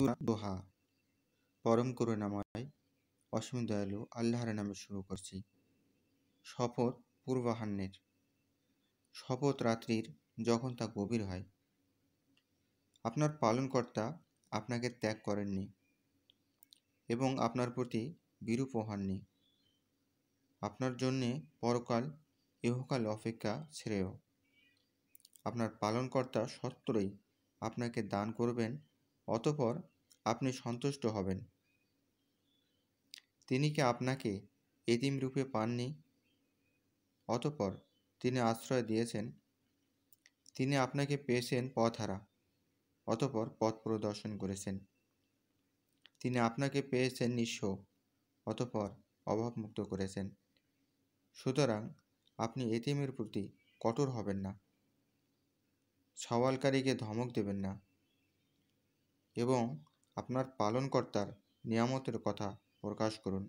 সুরা দোহা পরম করুণাময় অসীম দয়ালু আল্লাহর নামে শুরু করছি শপথ পূর্বাহান্নের শপথ রাত্রির যখন তা গভীর হয় আপনার পালনকর্তা আপনাকে ত্যাগ করেননি এবং আপনার প্রতি বিরূপ হননি আপনার জন্যে পরকাল ইহকাল অপেক্ষা শ্রেয় আপনার পালনকর্তা সত্তরই আপনাকে দান করবেন অতপর আপনি সন্তুষ্ট হবেন তিনি কি আপনাকে এতিম রূপে পাননি অতপর তিনি আশ্রয় দিয়েছেন তিনি আপনাকে পেয়েছেন পথহারা অতপর পথ প্রদর্শন করেছেন তিনি আপনাকে পেয়েছেন নিঃস্ব অতপর অভাবমুক্ত করেছেন সুতরাং আপনি এতিমের প্রতি কঠোর হবেন না সওয়ালকারীকে ধমক দেবেন না এবং আপনার পালনকর্তার নিয়ামতের কথা প্রকাশ করুন